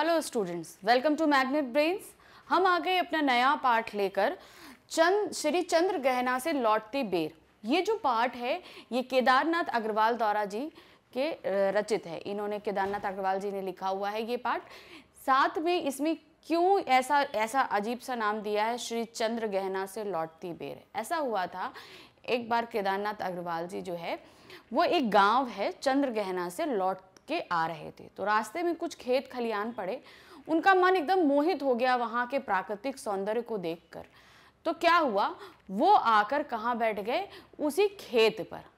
Hello students welcome to Magnet Brains हम आ गए अपना नया पाठ लेकर चंद श्री चंद्र गहना से लौटती बेर ये जो पाठ है ये केदारनाथ अग्रवाल द्वारा जी के रचित है इन्होंने केदारनाथ अग्रवाल जी ने लिखा हुआ है ये पाठ साथ में इसमें क्यों ऐसा ऐसा अजीब सा नाम दिया है श्री चंद्र गहना से लौटती बेर ऐसा हुआ था एक बार केदारनाथ अग्रवाल जी जो है वो एक गांव है चंद्र गहना से लौट के आ रहे थे तो रास्ते में कुछ खेत खलियान पड़े उनका मन एकदम मोहित हो गया वहाँ के प्राकृतिक सौंदर्य को देखकर तो क्या हुआ वो आकर कहाँ बैठ गए उसी खेत पर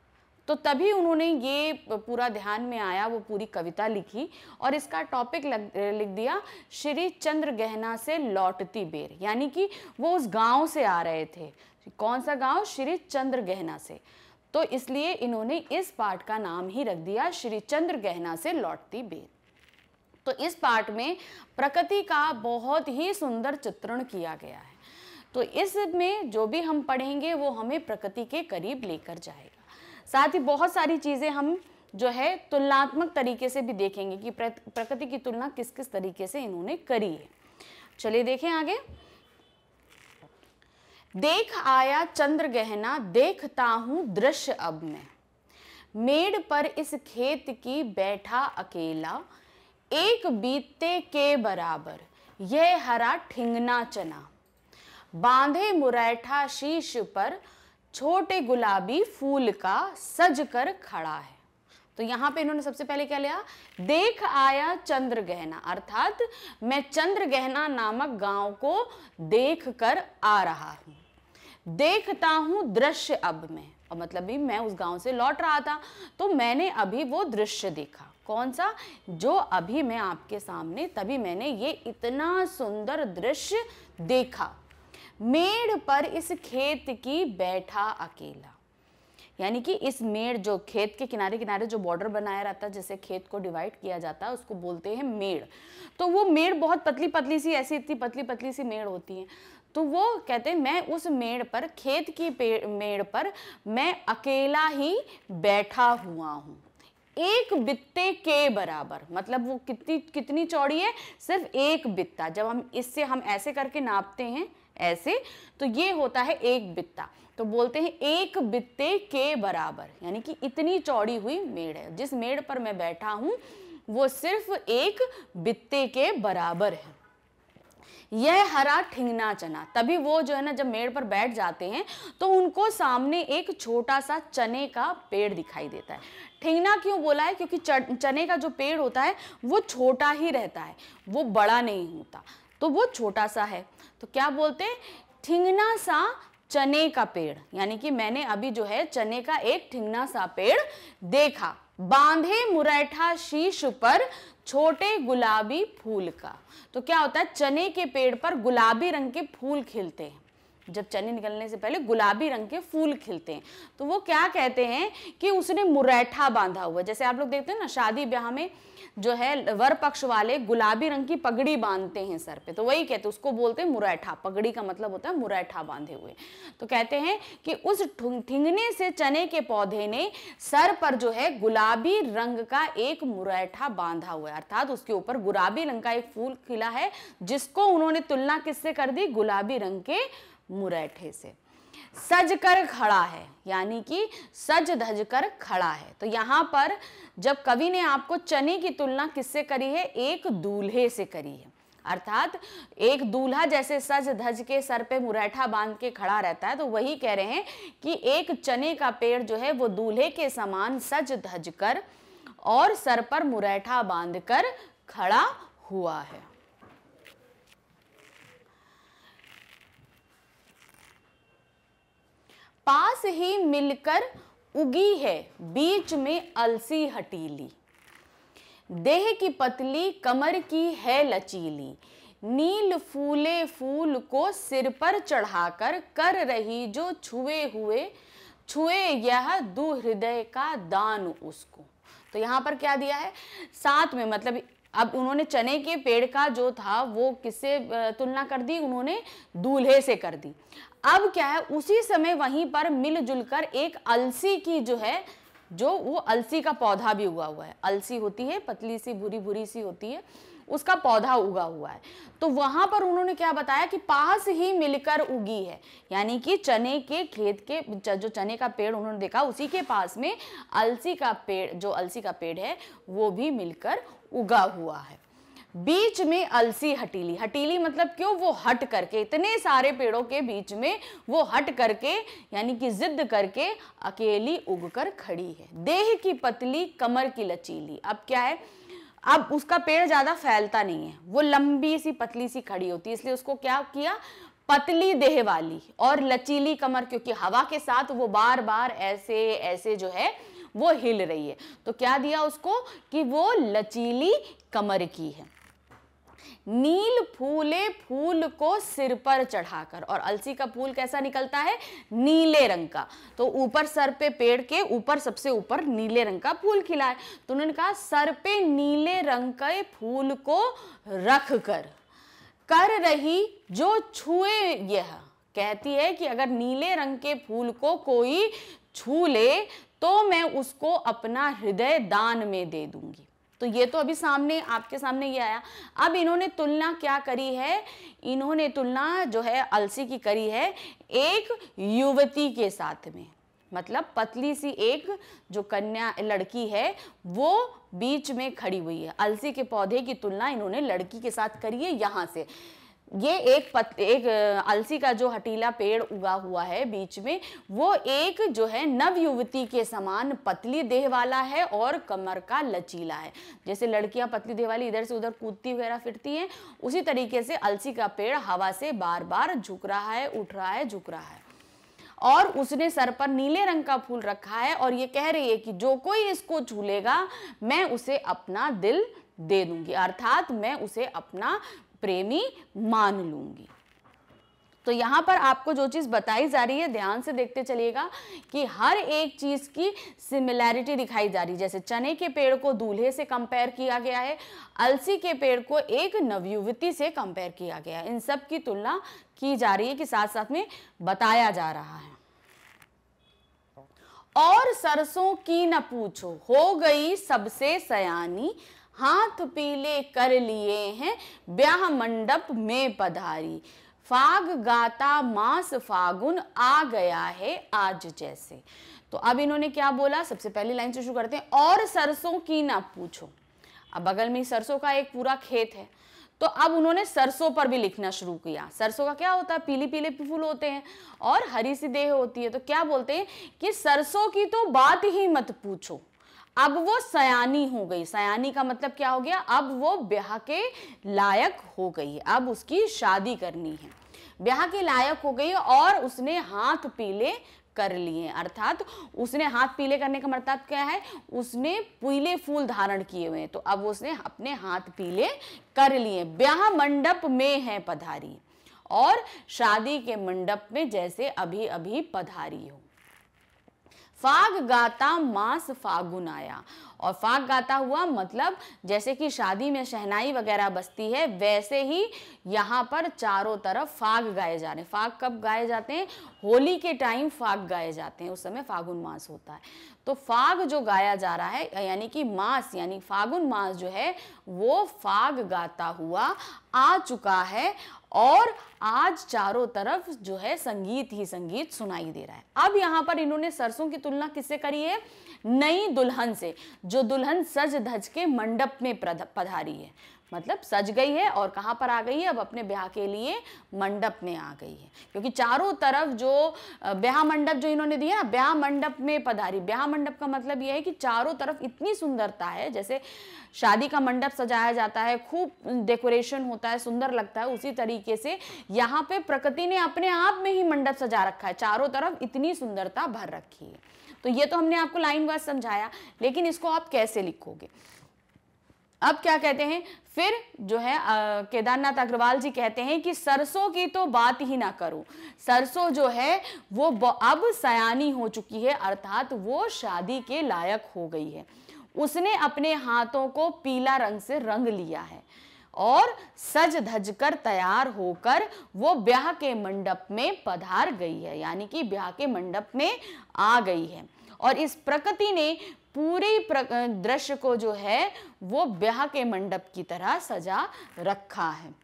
तो तभी उन्होंने ये पूरा ध्यान में आया वो पूरी कविता लिखी और इसका टॉपिक लिख दिया श्री चंद्र गहना से लौटती बेर यानी कि वो उस गांव से आ रहे थे कौन सा गांव श्री चंद्र गहना से तो इसलिए इन्होंने इस पार्ट का नाम ही रख दिया श्री चंद्र गहना से लौटती बेल तो इस पार्ट में प्रकृति का बहुत ही सुंदर चित्रण किया गया है तो इसमें जो भी हम पढ़ेंगे वो हमें प्रकृति के करीब लेकर जाएगा साथ ही बहुत सारी चीज़ें हम जो है तुलनात्मक तरीके से भी देखेंगे कि प्रकृति की तुलना किस किस तरीके से इन्होंने करी है चलिए देखें आगे देख आया चंद्र गहना देखता हूँ दृश्य अब मैं मेड़ पर इस खेत की बैठा अकेला एक बीतते के बराबर यह हरा ठिंगना चना बांधे मुरैठा शीश पर छोटे गुलाबी फूल का सज कर खड़ा है तो यहाँ पे इन्होंने सबसे पहले क्या लिया देख आया चंद्र गहना अर्थात मैं चंद्र गहना नामक गांव को देख कर आ रहा हूँ देखता हूँ दृश्य अब मैं और मतलब भी मैं उस गांव से लौट रहा था तो मैंने अभी वो दृश्य देखा कौन सा जो अभी मैं आपके सामने तभी मैंने ये इतना सुंदर दृश्य देखा मेड़ पर इस खेत की बैठा अकेला यानी कि इस मेड़ जो खेत के किनारे किनारे जो बॉर्डर बनाया रहता है जैसे खेत को डिवाइड किया जाता है उसको बोलते हैं मेड़ तो वो मेड़ बहुत पतली पतली सी ऐसी इतनी पतली पतली सी मेड़ होती है तो वो कहते हैं मैं उस मेड़ पर खेत की मेड़ पर मैं अकेला ही बैठा हुआ हूँ एक बित्ते के बराबर मतलब वो कितनी कितनी चौड़ी है सिर्फ एक बित्ता जब हम इससे हम ऐसे करके नापते हैं ऐसे तो ये होता है एक बित्ता तो बोलते हैं एक बित्ते के बराबर यानी कि इतनी चौड़ी हुई मेड़ है जिस मेड़ पर मैं बैठा हूँ वो सिर्फ एक बित्ते के बराबर है यह हरा ठिंगना चना तभी वो जो है ना जब मेड़ पर बैठ जाते हैं तो उनको सामने एक छोटा सा चने का पेड़ दिखाई देता है ठिंगना क्यों बोला है क्योंकि चने का जो पेड़ होता है वो छोटा ही रहता है वो बड़ा नहीं होता तो वो छोटा सा है तो क्या बोलते ठिंगना सा चने का पेड़ यानी कि मैंने अभी जो है चने का एक ठिंगना सा पेड़ देखा बांधे मुरैठा शीश पर छोटे गुलाबी फूल का तो क्या होता है चने के पेड़ पर गुलाबी रंग के फूल खिलते हैं जब चने निकलने से पहले गुलाबी रंग के फूल खिलते हैं तो वो क्या कहते हैं कि उसने मुरैठा बांधा हुआ जैसे आप लोग देखते हैं ना शादी ब्याह में जो है वर पक्ष वाले गुलाबी रंग की पगड़ी बांधते हैं सर पे तो वही कहते हैं उसको बोलते हैं मुरैठा पगड़ी का मतलब होता है मुरैठा बांधे हुए तो कहते हैं कि उस ठिंगने से चने के पौधे ने सर पर जो है गुलाबी रंग का एक मुरैठा बांधा हुआ है अर्थात उसके ऊपर गुलाबी रंग का एक फूल खिला है जिसको उन्होंने तुलना किससे कर दी गुलाबी रंग के मुरैठे से सज कर खड़ा है यानी कि सज धज कर खड़ा है तो यहाँ पर जब कवि ने आपको चने की तुलना किससे करी है एक दूल्हे से करी है अर्थात एक दूल्हा जैसे सज धज के सर पे मुरैठा बांध के खड़ा रहता है तो वही कह रहे हैं कि एक चने का पेड़ जो है वो दूल्हे के समान सज धज कर और सर पर मुरैठा बांध कर खड़ा हुआ है पास ही मिलकर उगी है बीच में अलसी हटीली देह की पतली कमर की है लचीली नील फूले फूल को सिर पर चढ़ाकर कर रही जो छुए हुए छुए यह दो हृदय का दान उसको तो यहां पर क्या दिया है साथ में मतलब अब उन्होंने चने के पेड़ का जो था वो किससे तुलना कर दी उन्होंने दूल्हे से कर दी अब क्या है उसी समय वहीं पर मिलजुल कर एक अलसी की जो है जो वो अलसी का पौधा भी उगा हुआ है अलसी होती है पतली सी भूरी भूरी सी होती है उसका पौधा उगा हुआ है तो वहां पर उन्होंने क्या बताया कि पास ही मिलकर उगी है यानी कि चने के खेत के जो चने का पेड़ उन्होंने देखा उसी के पास में अलसी का पेड़ जो अलसी का पेड़ है वो भी मिलकर उगा हुआ है बीच में अलसी हटीली हटीली मतलब क्यों वो हट करके इतने सारे पेड़ों के बीच में वो हट करके यानी कि जिद करके अकेली उग कर खड़ी है देह की पतली कमर की लचीली अब क्या है अब उसका पेड़ ज़्यादा फैलता नहीं है वो लंबी सी पतली सी खड़ी होती है इसलिए उसको क्या किया पतली देह वाली और लचीली कमर क्योंकि हवा के साथ वो बार बार ऐसे ऐसे जो है वो हिल रही है तो क्या दिया उसको कि वो लचीली कमर की है नील फूले फूल को सिर पर चढ़ाकर और अलसी का फूल कैसा निकलता है नीले रंग का तो ऊपर सर पे पेड़ के ऊपर सबसे ऊपर नीले रंग का फूल खिलाए तो उन्होंने कहा सर पे नीले रंग के फूल को रख कर कर रही जो छुए यह कहती है कि अगर नीले रंग के फूल को कोई छू ले तो मैं उसको अपना हृदय दान में दे दूंगी तो ये तो अभी सामने आपके सामने ये आया अब इन्होंने तुलना क्या करी है इन्होंने तुलना जो है अलसी की करी है एक युवती के साथ में मतलब पतली सी एक जो कन्या लड़की है वो बीच में खड़ी हुई है अलसी के पौधे की तुलना इन्होंने लड़की के साथ करी है यहाँ से ये एक पत, एक अलसी का जो हटीला पेड़ उगा हुआ है बीच में वो एक जो है नव युवती के समान पतली देह वाला है और कमर का लचीला है जैसे लड़कियां पतली देह वाली इधर से उधर कूदती वगैरह फिरती हैं उसी तरीके से अलसी का पेड़ हवा से बार बार झुक रहा है उठ रहा है झुक रहा है और उसने सर पर नीले रंग का फूल रखा है और ये कह रही है कि जो कोई इसको झूलेगा मैं उसे अपना दिल दे दूंगी अर्थात मैं उसे अपना प्रेमी मान लूंगी तो यहाँ पर आपको जो चीज़ बताई जा रही है ध्यान से देखते चलिएगा कि हर एक चीज़ की सिमिलैरिटी दिखाई जा रही है जैसे चने के पेड़ को दूल्हे से कंपेयर किया गया है अलसी के पेड़ को एक नवयुवती से कंपेयर किया गया है इन सब की तुलना की जा रही है कि साथ साथ में बताया जा रहा है और सरसों की न पूछो हो गई सबसे सयानी हाथ पीले कर लिए हैं ब्याह मंडप में पधारी फाग गाता मास फागुन आ गया है आज जैसे तो अब इन्होंने क्या बोला सबसे पहली लाइन से शुरू करते हैं और सरसों की ना पूछो अब बगल में सरसों का एक पूरा खेत है तो अब उन्होंने सरसों पर भी लिखना शुरू किया सरसों का क्या होता है पीली पीले फूल होते हैं और हरी सी देह होती है तो क्या बोलते हैं कि सरसों की तो बात ही मत पूछो अब वो सयानी हो गई सयानी का मतलब क्या हो गया अब वो ब्याह के लायक हो गई अब उसकी शादी करनी है ब्याह के लायक हो गई और उसने हाथ पीले कर लिए अर्थात उसने हाथ पीले करने का मतलब क्या है उसने पीले फूल धारण किए हुए हैं तो अब उसने अपने हाथ पीले कर लिए ब्याह मंडप में है पधारी और शादी के मंडप में जैसे अभी अभी पधारी हो फाग गाता मास फागुन आया और फाग गाता हुआ मतलब जैसे कि शादी में शहनाई वगैरह बसती है वैसे ही यहाँ पर चारों तरफ फाग गाए जा रहे हैं फाग कब गाए जाते हैं होली के टाइम फाग गाए जाते हैं उस समय फागुन मास होता है तो फाग जो गाया जा रहा है यानी कि मास यानी फागुन मास जो है वो फाग गाता हुआ आ चुका है और आज चारों तरफ जो है संगीत ही संगीत सुनाई दे रहा है अब यहाँ पर इन्होंने सरसों की तुलना किससे करी है नई दुल्हन से जो दुल्हन सज धज के मंडप में पधारी है मतलब सज गई है और कहाँ पर आ गई है अब अपने ब्याह के लिए मंडप में आ गई है क्योंकि चारों तरफ जो ब्याह मंडप जो इन्होंने दिया ना ब्याह मंडप में पधारी ब्याह मंडप का मतलब यह है कि चारों तरफ इतनी सुंदरता है जैसे शादी का मंडप सजाया जाता है खूब डेकोरेशन होता है सुंदर लगता है उसी तरीके से यहाँ पे प्रकृति ने अपने आप में ही मंडप सजा रखा है चारों तरफ इतनी सुंदरता भर रखी है तो ये तो हमने आपको लाइन वाइज समझाया लेकिन इसको आप कैसे लिखोगे अब क्या कहते हैं फिर जो है केदारनाथ अग्रवाल जी कहते हैं कि सरसों की तो बात ही ना करो सरसों जो है वो अब सयानी हो चुकी है अर्थात वो शादी के लायक हो गई है उसने अपने हाथों को पीला रंग से रंग लिया है और सज धज कर तैयार होकर वो ब्याह के मंडप में पधार गई है यानी कि ब्याह के मंडप में आ गई है और इस प्रकृति ने पूरे दृश्य को जो है वो ब्याह के मंडप की तरह सजा रखा है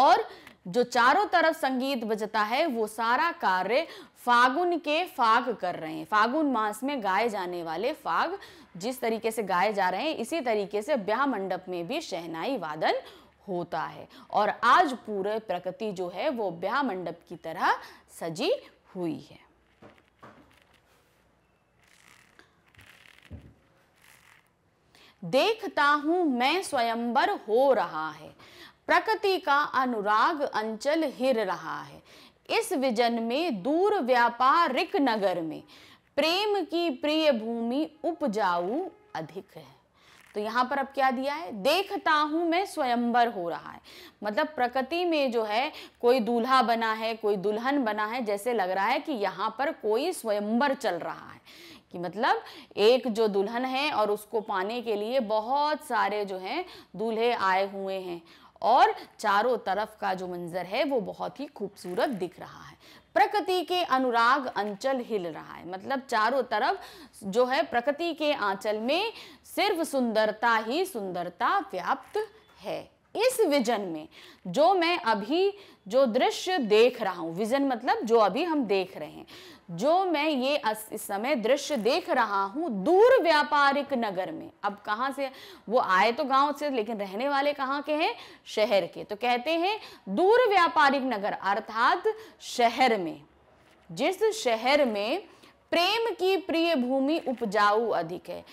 और जो चारों तरफ संगीत बजता है वो सारा कार्य फागुन के फाग कर रहे हैं फागुन मास में गाए जाने वाले फाग जिस तरीके से गाए जा रहे हैं इसी तरीके से ब्याह मंडप में भी शहनाई वादन होता है और आज पूरे प्रकृति जो है वो ब्याह मंडप की तरह सजी हुई है देखता हूँ मैं स्वयंबर हो रहा है प्रकृति का अनुराग अंचल हिर रहा है इस विजन में दूर व्यापारिक नगर में प्रेम की प्रिय भूमि उपजाऊ अधिक है तो यहाँ पर अब क्या दिया है देखता हूं मैं स्वयंबर हो रहा है मतलब प्रकृति में जो है कोई दूल्हा बना है कोई दुल्हन बना है जैसे लग रहा है कि यहाँ पर कोई स्वयंबर चल रहा है कि मतलब एक जो दुल्हन है और उसको पाने के लिए बहुत सारे जो हैं दूल्हे आए हुए हैं और चारों तरफ का जो मंजर है वो बहुत ही खूबसूरत दिख रहा है प्रकृति के अनुराग अंचल हिल रहा है मतलब चारों तरफ जो है प्रकृति के आंचल में सिर्फ सुंदरता ही सुंदरता व्याप्त है इस विजन में जो मैं अभी जो दृश्य देख रहा हूँ विजन मतलब जो अभी हम देख रहे हैं जो मैं ये इस समय दृश्य देख रहा हूँ दूर व्यापारिक नगर में अब कहां से वो आए तो गांव से लेकिन रहने वाले कहाँ के हैं शहर के तो कहते हैं दूर व्यापारिक नगर अर्थात शहर में जिस शहर में प्रेम की प्रिय भूमि उपजाऊ अधिक है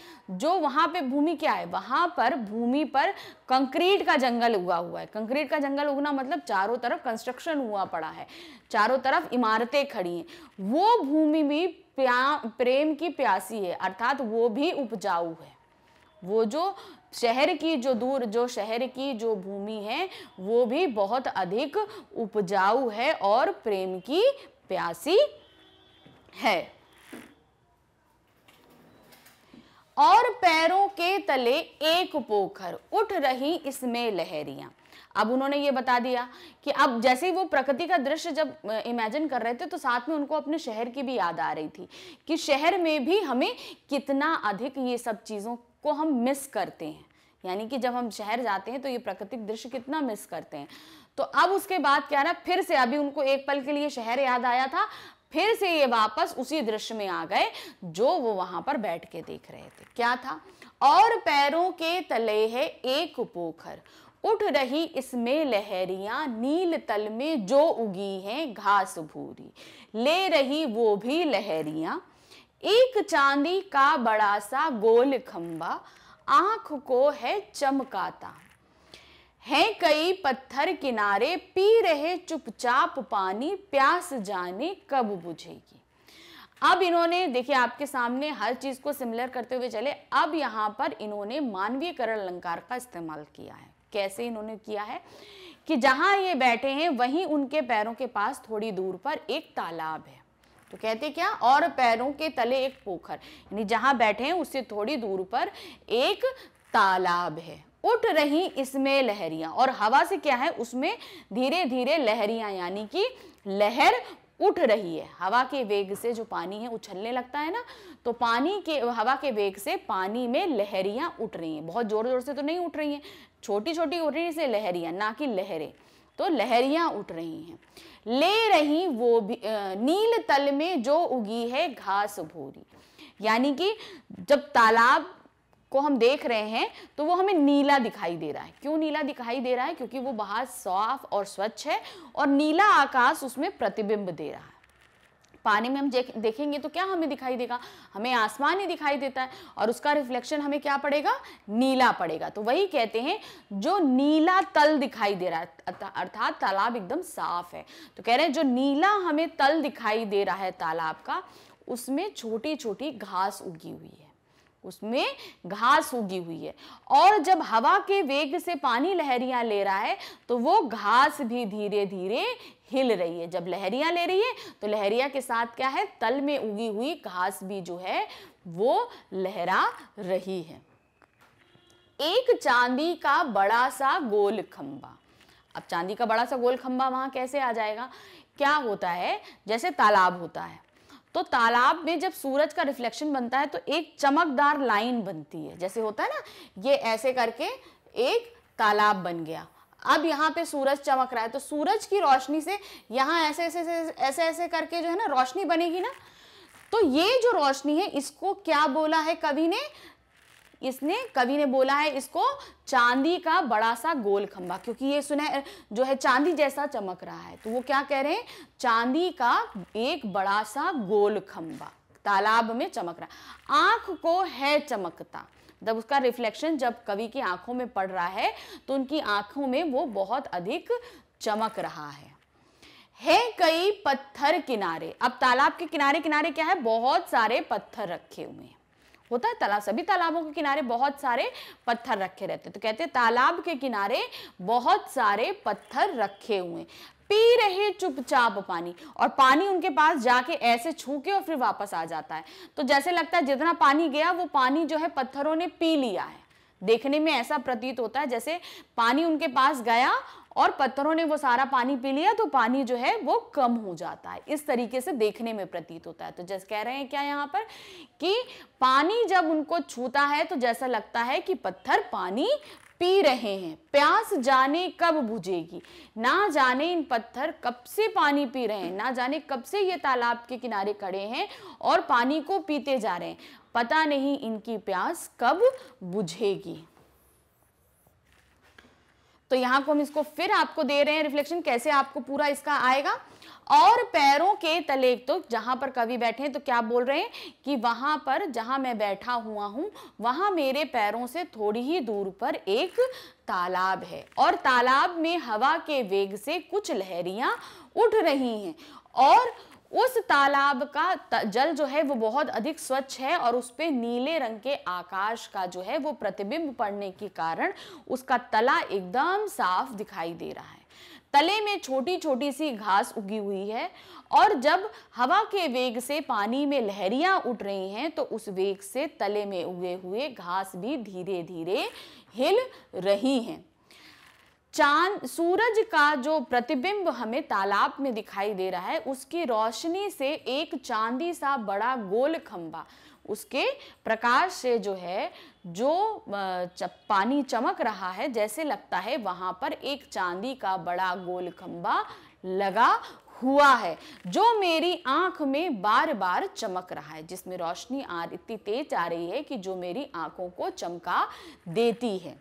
जो वहाँ पे भूमि क्या है वहाँ पर भूमि पर कंक्रीट का जंगल उगा हुआ है कंक्रीट का जंगल उगना मतलब चारों तरफ कंस्ट्रक्शन हुआ पड़ा है चारों तरफ इमारतें खड़ी हैं वो भूमि भी प्या प्रेम की प्यासी है अर्थात वो भी उपजाऊ है वो जो शहर की जो दूर जो शहर की जो भूमि है वो भी बहुत अधिक उपजाऊ है और प्रेम की प्यासी है और पैरों के तले एक पोखर उठ रही इसमें लहरियां अब उन्होंने ये बता दिया कि अब जैसे ही वो प्रकृति का दृश्य जब इमेजिन कर रहे थे तो साथ में उनको अपने शहर की भी याद आ रही थी कि शहर में भी हमें कितना अधिक ये सब चीज़ों को हम मिस करते हैं यानी कि जब हम शहर जाते हैं तो ये प्राकृतिक दृश्य कितना मिस करते हैं तो अब उसके बाद क्या रहा फिर से अभी उनको एक पल के लिए शहर याद आया था फिर से ये वापस उसी दृश्य में आ गए जो वो वहां पर बैठ के देख रहे थे क्या था और पैरों के तले है एक पोखर उठ रही इसमें लहरियां नील तल में जो उगी हैं घास भूरी ले रही वो भी लहरियां एक चांदी का बड़ा सा गोल खंबा आंख को है चमकाता हैं कई पत्थर किनारे पी रहे चुपचाप पानी प्यास जाने कब बुझेगी अब इन्होंने देखिए आपके सामने हर चीज़ को सिमिलर करते हुए चले अब यहाँ पर इन्होंने मानवीयकरण अलंकार का इस्तेमाल किया है कैसे इन्होंने किया है कि जहाँ ये बैठे हैं वहीं उनके पैरों के पास थोड़ी दूर पर एक तालाब है तो कहते क्या और पैरों के तले एक पोखर यानी जहां बैठे हैं उससे थोड़ी दूर पर एक तालाब है उठ रही इसमें लहरियां और हवा से क्या है उसमें धीरे धीरे लहरियां यानी कि लहर उठ रही है हवा के वेग से जो पानी है उछलने लगता है ना तो पानी के हवा के वेग से पानी में लहरियां उठ रही हैं बहुत ज़ोर ज़ोर से तो नहीं उठ रही हैं छोटी छोटी उठ रही से लहरियां ना कि लहरें तो लहरियां उठ रही हैं ले रही वो भी नील तल में जो उगी है घास भूरी यानी कि जब तालाब को हम देख रहे हैं तो वो हमें नीला दिखाई दे रहा है क्यों नीला दिखाई दे रहा है क्योंकि वो बाहर साफ और स्वच्छ है और नीला आकाश उसमें प्रतिबिंब दे रहा है पानी में हम देखेंगे तो क्या हमें दिखाई देगा हमें आसमान ही दिखाई देता है और उसका रिफ्लेक्शन हमें क्या पड़ेगा नीला पड़ेगा तो वही कहते हैं जो नीला तल दिखाई दे रहा है अर्थात तालाब एकदम साफ है तो कह रहे हैं जो नीला हमें तल दिखाई दे रहा है तालाब का उसमें छोटी छोटी घास उगी हुई है उसमें घास उगी हुई है और जब हवा के वेग से पानी लहरियां ले रहा है तो वो घास भी धीरे धीरे हिल रही है जब लहरियां ले रही है तो लहरिया के साथ क्या है तल में उगी हुई घास भी जो है वो लहरा रही है एक चांदी का बड़ा सा गोल खंबा अब चांदी का बड़ा सा गोल खंबा वहां कैसे आ जाएगा क्या होता है जैसे तालाब होता है तो तालाब में जब सूरज का रिफ्लेक्शन बनता है तो एक चमकदार लाइन बनती है जैसे होता है ना ये ऐसे करके एक तालाब बन गया अब यहाँ पे सूरज चमक रहा है तो सूरज की रोशनी से यहाँ ऐसे ऐसे ऐसे ऐसे करके जो है ना रोशनी बनेगी ना तो ये जो रोशनी है इसको क्या बोला है कवि ने इसने कवि ने बोला है इसको चांदी का बड़ा सा गोल खंबा क्योंकि ये सुने जो है चांदी जैसा चमक रहा है तो वो क्या कह रहे हैं चांदी का एक बड़ा सा गोल खंबा तालाब में चमक रहा आंख को है चमकता जब उसका रिफ्लेक्शन जब कवि की आंखों में पड़ रहा है तो उनकी आंखों में वो बहुत अधिक चमक रहा है है कई पत्थर किनारे अब तालाब के किनारे किनारे क्या है बहुत सारे पत्थर रखे हुए हैं होता है तालाब सभी तालाबों के किनारे बहुत सारे पत्थर रखे रहते हैं तो कहते हैं तालाब के किनारे बहुत सारे पत्थर रखे हुए पी रहे चुपचाप पानी और पानी उनके पास जाके ऐसे छू के और फिर वापस आ जाता है तो जैसे लगता है जितना पानी गया वो पानी जो है पत्थरों ने पी लिया है देखने में ऐसा प्रतीत होता है जैसे पानी उनके पास गया और पत्थरों ने वो सारा पानी पी लिया तो पानी जो है वो कम हो जाता है इस तरीके से देखने में प्रतीत होता है तो जैसे कह रहे हैं क्या यहाँ पर कि पानी जब उनको छूता है तो जैसा लगता है कि पत्थर पानी पी रहे हैं प्यास जाने कब बुझेगी ना जाने इन पत्थर कब से पानी पी रहे हैं ना जाने कब से ये तालाब के किनारे खड़े हैं और पानी को पीते जा रहे हैं पता नहीं इनकी प्यास कब बुझेगी तो यहाँ को हम इसको फिर आपको दे रहे हैं रिफ्लेक्शन कैसे आपको पूरा इसका आएगा और पैरों के तले तो जहां पर कवि बैठे हैं तो क्या बोल रहे हैं कि वहां पर जहां मैं बैठा हुआ हूं वहां मेरे पैरों से थोड़ी ही दूर पर एक तालाब है और तालाब में हवा के वेग से कुछ लहरियां उठ रही हैं और उस तालाब का जल जो है वो बहुत अधिक स्वच्छ है और उस पर नीले रंग के आकाश का जो है वो प्रतिबिंब पड़ने के कारण उसका तला एकदम साफ दिखाई दे रहा है तले में छोटी छोटी सी घास उगी हुई है और जब हवा के वेग से पानी में लहरियां उठ रही हैं तो उस वेग से तले में उगे हुए घास भी धीरे धीरे हिल रही हैं चांद सूरज का जो प्रतिबिंब हमें तालाब में दिखाई दे रहा है उसकी रोशनी से एक चांदी सा बड़ा गोल खंबा उसके प्रकाश से जो है जो पानी चमक रहा है जैसे लगता है वहाँ पर एक चांदी का बड़ा गोल खंबा लगा हुआ है जो मेरी आंख में बार बार चमक रहा है जिसमें रोशनी आ इतनी तेज आ रही है कि जो मेरी आंखों को चमका देती है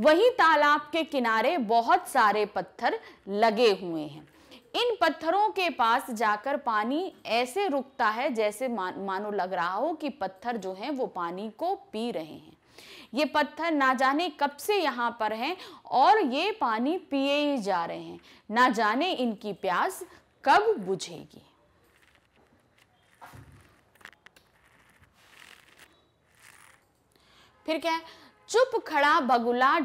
वही तालाब के किनारे बहुत सारे पत्थर लगे हुए हैं इन पत्थरों के पास जाकर पानी ऐसे रुकता है जैसे मानो लग रहा हो कि पत्थर जो हैं वो पानी को पी रहे हैं ये पत्थर ना जाने कब से यहाँ पर हैं और ये पानी पिए ही जा रहे हैं ना जाने इनकी प्यास कब बुझेगी फिर क्या है चुप खड़ा बगुला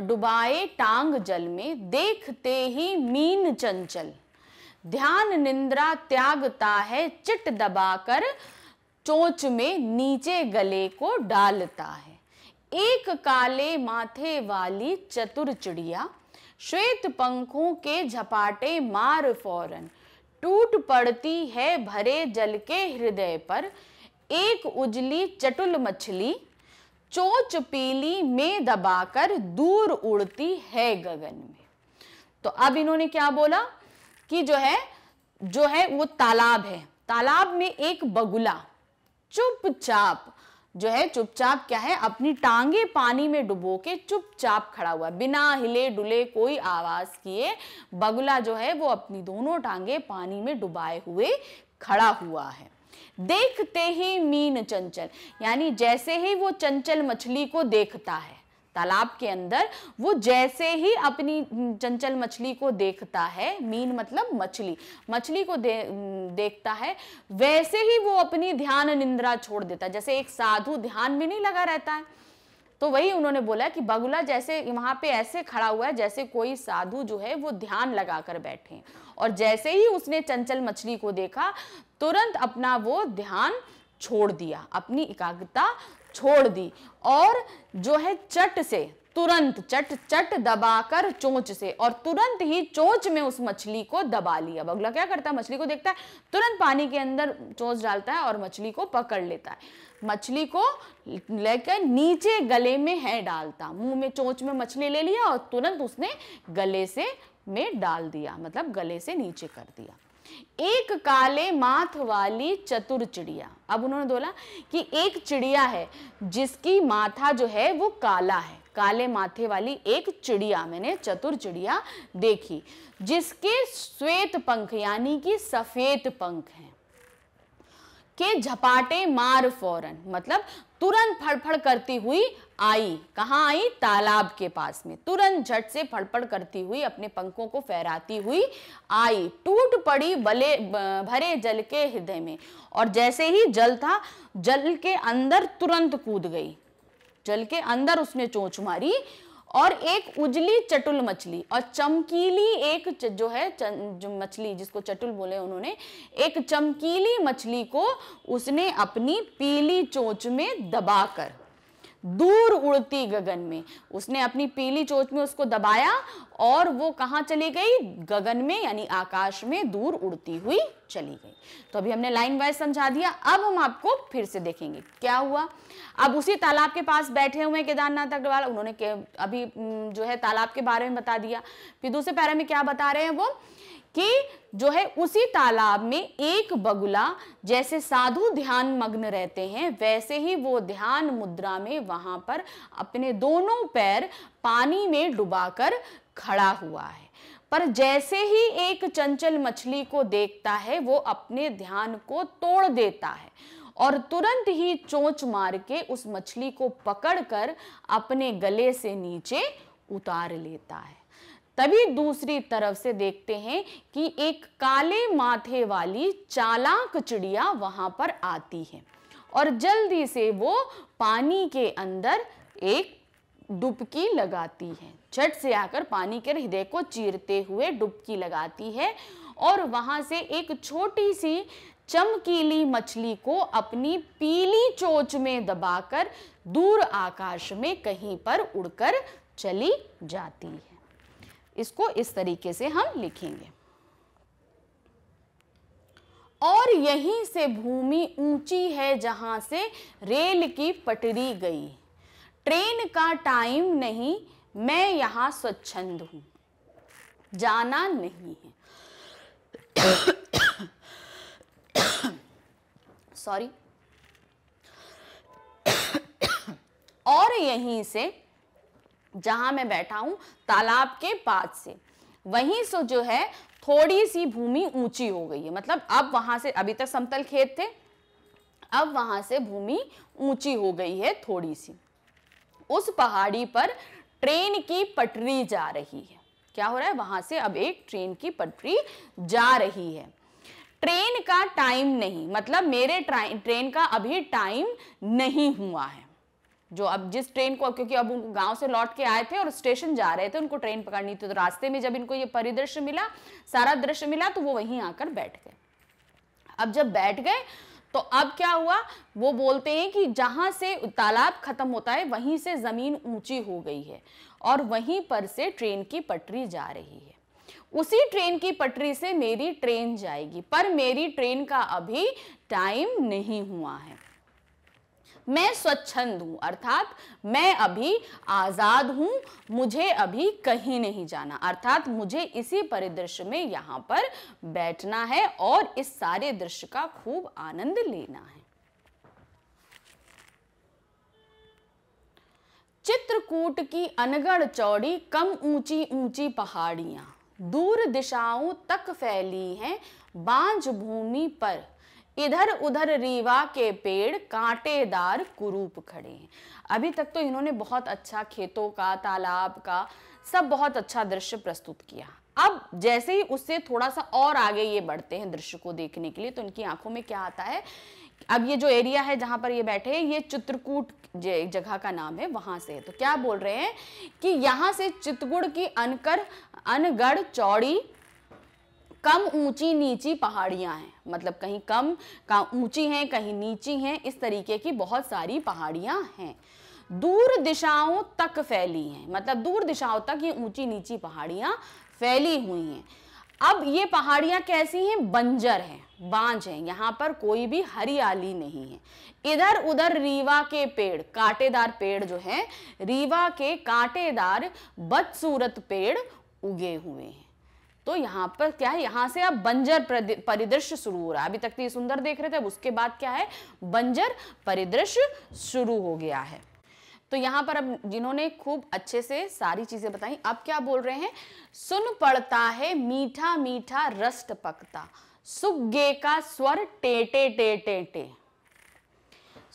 डुबाए टांग जल में देखते ही मीन चंचल ध्यान निंद्रा त्यागता है चिट दबाकर चोच में नीचे गले को डालता है एक काले माथे वाली चतुर चिड़िया श्वेत पंखों के झपाटे मार फौरन टूट पड़ती है भरे जल के हृदय पर एक उजली चटुल मछली चोच पीली में दबाकर दूर उड़ती है गगन में तो अब इन्होंने क्या बोला कि जो है जो है वो तालाब है तालाब में एक बगुला चुपचाप जो है चुपचाप क्या है अपनी टांगे पानी में डुबो के चुपचाप खड़ा हुआ बिना हिले डुले कोई आवाज किए बगुला जो है वो अपनी दोनों टांगे पानी में डुबाए हुए खड़ा हुआ है देखते ही मीन चंचल यानी जैसे ही वो चंचल मछली को देखता है तालाब के अंदर वो जैसे ही अपनी चंचल मछली को देखता है मीन मतलब मछली मछली को दे, देखता है वैसे ही वो अपनी ध्यान निंद्रा छोड़ देता है जैसे एक साधु ध्यान में नहीं लगा रहता है तो वही उन्होंने बोला कि बगुला जैसे वहां पे ऐसे खड़ा हुआ है जैसे कोई साधु जो है वो ध्यान लगाकर बैठे और जैसे ही उसने चंचल मछली को देखा तुरंत अपना वो ध्यान छोड़ दिया अपनी एकाग्रता छोड़ दी और जो है चट से तुरंत चट चट दबाकर चोंच से और तुरंत ही चोंच में उस मछली को दबा लिया बगुला क्या करता है मछली को देखता है तुरंत पानी के अंदर चोंच डालता है और मछली को पकड़ लेता है मछली को लेकर नीचे गले में है डालता मुंह में चोंच में मछली ले लिया और तुरंत उसने गले से में डाल दिया मतलब गले से नीचे कर दिया एक काले माथ वाली चतुर चिड़िया अब उन्होंने बोला कि एक चिड़िया है जिसकी माथा जो है वो काला है काले माथे वाली एक चिड़िया मैंने चतुर चिड़िया देखी जिसके श्वेत पंख यानी कि सफेद पंख हैं के झपाटे मार फौरन मतलब तुरंत फड़फड़ करती हुई आई कहा आई तालाब के पास में तुरंत झट से फड़फड़ करती हुई अपने पंखों को फहराती हुई आई टूट पड़ी बले भरे जल के हृदय में और जैसे ही जल था जल के अंदर तुरंत कूद गई जल के अंदर उसने चोंच मारी और एक उजली चटुल मछली और चमकीली एक जो है जो मछली जिसको चटुल बोले उन्होंने एक चमकीली मछली को उसने अपनी पीली चोच में दबाकर दूर उड़ती गगन में उसने अपनी पीली चोच में उसको दबाया और वो कहाँ चली गई गगन में यानी आकाश में दूर उड़ती हुई चली गई तो अभी हमने लाइन वाइज समझा दिया अब हम आपको फिर से देखेंगे क्या हुआ अब उसी तालाब के पास बैठे हुए केदारनाथ अग्रवाल उन्होंने के, अभी जो है तालाब के बारे में बता दिया फिर दूसरे पैरा में क्या बता रहे हैं वो कि जो है उसी तालाब में एक बगुला जैसे साधु ध्यान मग्न रहते हैं वैसे ही वो ध्यान मुद्रा में वहां पर अपने दोनों पैर पानी में डुबाकर खड़ा हुआ है पर जैसे ही एक चंचल मछली को देखता है वो अपने ध्यान को तोड़ देता है और तुरंत ही चोंच मार के उस मछली को पकड़कर अपने गले से नीचे उतार लेता है तभी दूसरी तरफ से देखते हैं कि एक काले माथे वाली चालाक चिड़िया वहां पर आती है और जल्दी से वो पानी के अंदर एक डुबकी लगाती है छठ से आकर पानी के हृदय को चीरते हुए डुबकी लगाती है और वहां से एक छोटी सी चमकीली मछली को अपनी पीली चोच में दबाकर दूर आकाश में कहीं पर उड़कर चली जाती है इसको इस तरीके से हम लिखेंगे और यहीं से भूमि ऊंची है जहां से रेल की पटरी गई ट्रेन का टाइम नहीं मैं यहां स्वच्छंद हूं जाना नहीं है सॉरी और यहीं से जहां मैं बैठा हूं तालाब के पास से वहीं से जो है थोड़ी सी भूमि ऊंची हो गई है मतलब अब वहां से अभी तक समतल खेत थे अब वहां से भूमि ऊंची हो गई है थोड़ी सी उस पहाड़ी पर ट्रेन की पटरी जा रही है क्या हो रहा है वहां से अब एक ट्रेन की पटरी जा रही है ट्रेन का टाइम नहीं मतलब मेरे ट्रेन का अभी टाइम नहीं हुआ है जो अब जिस ट्रेन को क्योंकि अब उनको गांव से लौट के आए थे और स्टेशन जा रहे थे उनको ट्रेन पकड़नी थी तो रास्ते में जब इनको ये परिदृश्य मिला सारा दृश्य मिला तो वो वहीं आकर बैठ गए अब जब बैठ गए तो अब क्या हुआ वो बोलते हैं कि जहां से तालाब खत्म होता है वहीं से ज़मीन ऊंची हो गई है और वहीं पर से ट्रेन की पटरी जा रही है उसी ट्रेन की पटरी से मेरी ट्रेन जाएगी पर मेरी ट्रेन का अभी टाइम नहीं हुआ है मैं स्वच्छंद हूँ अर्थात मैं अभी आज़ाद हूँ मुझे अभी कहीं नहीं जाना अर्थात मुझे इसी परिदृश्य में यहां पर बैठना है और इस सारे दृश्य का खूब आनंद लेना है चित्रकूट की अनगढ़ चौड़ी कम ऊंची ऊंची पहाड़ियां दूर दिशाओं तक फैली हैं बांझ भूमि पर इधर उधर रीवा के पेड़ कांटेदार कुरूप खड़े हैं अभी तक तो इन्होंने बहुत अच्छा खेतों का तालाब का सब बहुत अच्छा दृश्य प्रस्तुत किया अब जैसे ही उससे थोड़ा सा और आगे ये बढ़ते हैं दृश्य को देखने के लिए तो इनकी आंखों में क्या आता है अब ये जो एरिया है जहां पर ये बैठे हैं ये चित्रकूट जगह का नाम है वहां से है तो क्या बोल रहे हैं कि यहां से चितगुड़ की अनकर अनगढ़ चौड़ी कम ऊंची नीची पहाड़ियां हैं मतलब कहीं कम का ऊंची हैं कहीं नीची हैं इस तरीके की बहुत सारी पहाड़ियां हैं दूर दिशाओं तक फैली हैं मतलब दूर दिशाओं तक ये ऊंची नीची पहाड़ियां फैली हुई हैं अब ये पहाड़ियां कैसी हैं बंजर हैं बांझ हैं यहाँ पर कोई भी हरियाली नहीं है इधर उधर रीवा के पेड़ कांटेदार पेड़ जो है रीवा के कांटेदार बदसूरत पेड़ उगे हुए हैं तो यहाँ पर क्या है यहाँ से अब बंजर परिदृश्य शुरू हो रहा है अभी तक तो ये सुंदर देख रहे थे अब उसके बाद क्या है बंजर परिदृश्य शुरू हो गया है तो यहां पर अब जिन्होंने खूब अच्छे से सारी चीज़ें बताई अब क्या बोल रहे हैं सुन पड़ता है मीठा मीठा रस्ट पकता सुगे का स्वर टेटे टेटे टे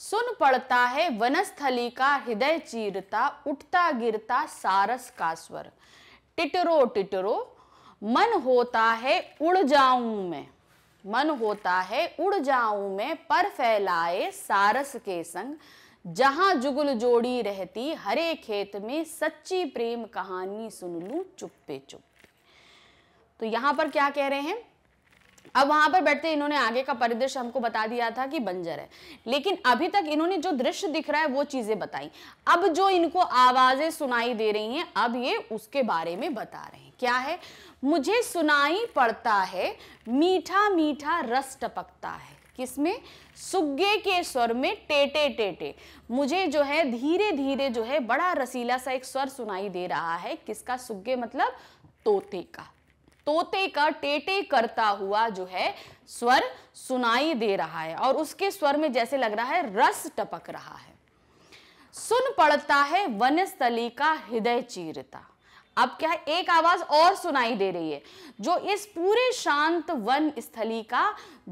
सुन पड़ता है वनस्थली का हृदय चीरता उठता गिरता सारस का स्वर टिटरो टिटरो मन होता है उड़ जाऊं मैं मन होता है उड़ जाऊं मैं पर फैलाए सारस के संग जहां जुगल जोड़ी रहती हरे खेत में सच्ची प्रेम कहानी सुन लू चुप्पे चुप तो यहां पर क्या कह रहे हैं अब वहां पर बैठते इन्होंने आगे का परिदृश्य हमको बता दिया था कि बंजर है लेकिन अभी तक इन्होंने जो दृश्य दिख रहा है वो चीजें बताई अब जो इनको आवाजें सुनाई दे रही हैं अब ये उसके बारे में बता रहे हैं क्या है मुझे सुनाई पड़ता है मीठा मीठा रस टपकता है किसमें सुग्गे के स्वर में टेटे टेटे मुझे जो है धीरे धीरे जो है बड़ा रसीला सा एक स्वर सुनाई दे रहा है किसका सुग्गे मतलब तोते का तोते का टेटे करता हुआ जो है स्वर सुनाई दे रहा है और उसके स्वर में जैसे लग रहा है रस टपक रहा है सुन पड़ता है वनस्थली का हृदय चीरता अब क्या है एक आवाज और सुनाई दे रही है जो इस पूरे शांत वन स्थली का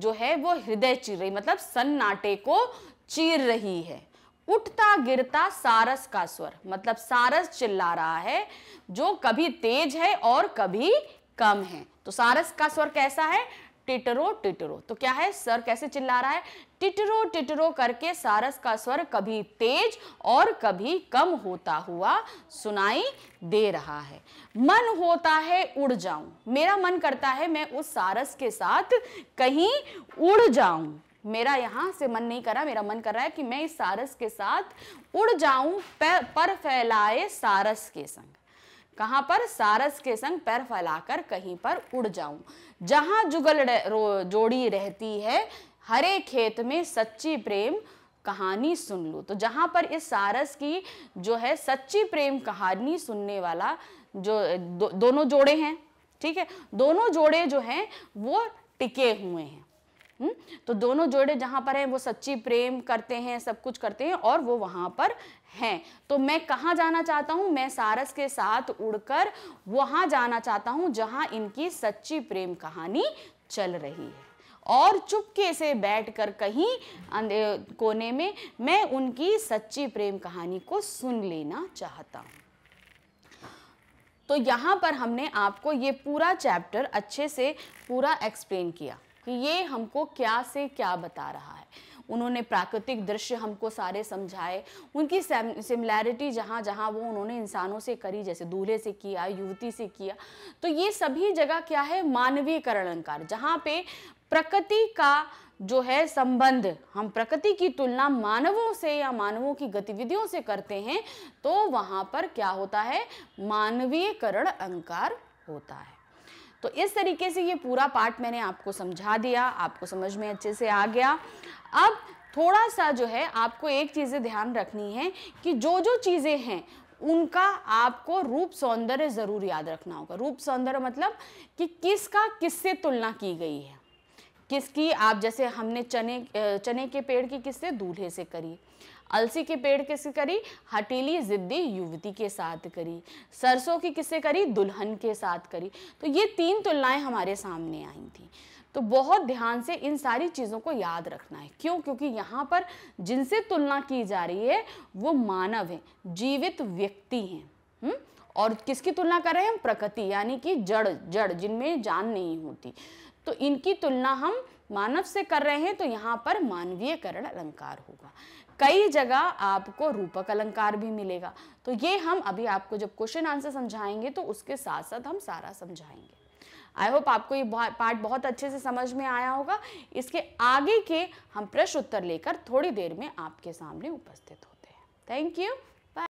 जो है वो हृदय चीर रही मतलब सन्नाटे को चीर रही है उठता गिरता सारस का स्वर मतलब सारस चिल्ला रहा है जो कभी तेज है और कभी कम है तो सारस का स्वर कैसा है टिटरो टिटरो तो क्या है सर कैसे चिल्ला रहा है टिटरो टिटरो करके सारस का स्वर कभी तेज और कभी कम होता हुआ सुनाई दे रहा है मन होता है उड़ जाऊं मेरा मन करता है मैं उस सारस के साथ कहीं उड़ जाऊं मेरा यहां से मन नहीं करा मेरा मन कर रहा है कि मैं इस सारस के साथ उड़ जाऊं पर फैलाए सारस के संग कहाँ पर सारस के संग पैर फैलाकर कहीं पर उड़ जाऊं जहाँ जुगल जोड़ी रहती है हरे खेत में सच्ची प्रेम कहानी सुन लू तो जहाँ पर इस सारस की जो है सच्ची प्रेम कहानी सुनने वाला जो दो, दोनों जोड़े हैं ठीक है दोनों जोड़े जो हैं वो टिके हुए हैं तो दोनों जोड़े जहां पर हैं वो सच्ची प्रेम करते हैं सब कुछ करते हैं और वो वहां पर हैं तो मैं कहाँ जाना चाहता हूँ मैं सारस के साथ उड़कर वहाँ जाना चाहता हूँ जहाँ इनकी सच्ची प्रेम कहानी चल रही है और चुपके से बैठकर कहीं कोने में मैं उनकी सच्ची प्रेम कहानी को सुन लेना चाहता हूँ तो यहाँ पर हमने आपको ये पूरा चैप्टर अच्छे से पूरा एक्सप्लेन किया कि ये हमको क्या से क्या बता रहा है उन्होंने प्राकृतिक दृश्य हमको सारे समझाए उनकी सिमिलैरिटी जहाँ जहाँ वो उन्होंने इंसानों से करी जैसे दूल्हे से किया युवती से किया तो ये सभी जगह क्या है मानवीयकरण अलंकार जहाँ पे प्रकृति का जो है संबंध हम प्रकृति की तुलना मानवों से या मानवों की गतिविधियों से करते हैं तो वहाँ पर क्या होता है मानवीयकरण अंकार होता है तो इस तरीके से ये पूरा पार्ट मैंने आपको समझा दिया आपको समझ में अच्छे से आ गया अब थोड़ा सा जो है आपको एक चीज़ें ध्यान रखनी है कि जो जो चीज़ें हैं उनका आपको रूप सौंदर्य ज़रूर याद रखना होगा रूप सौंदर्य मतलब कि किसका किससे तुलना की गई है किसकी आप जैसे हमने चने चने के पेड़ की किससे दूल्हे से करी अलसी के पेड़ किससे करी हटीली जिद्दी युवती के साथ करी सरसों की किससे करी दुल्हन के साथ करी तो ये तीन तुलनाएं हमारे सामने आई थी तो बहुत ध्यान से इन सारी चीज़ों को याद रखना है क्यों क्योंकि यहाँ पर जिनसे तुलना की जा रही है वो मानव हैं जीवित व्यक्ति हैं हुँ? और किसकी तुलना कर रहे हैं हम प्रकृति यानी कि जड़ जड़ जिनमें जान नहीं होती तो इनकी तुलना हम मानव से कर रहे हैं तो यहाँ पर मानवीयकरण अलंकार होगा कई जगह आपको रूपक अलंकार भी मिलेगा तो ये हम अभी आपको जब क्वेश्चन आंसर समझाएंगे तो उसके साथ साथ हम सारा समझाएंगे आई होप आपको ये पार्ट बहुत अच्छे से समझ में आया होगा इसके आगे के हम प्रश्न उत्तर लेकर थोड़ी देर में आपके सामने उपस्थित होते हैं थैंक यू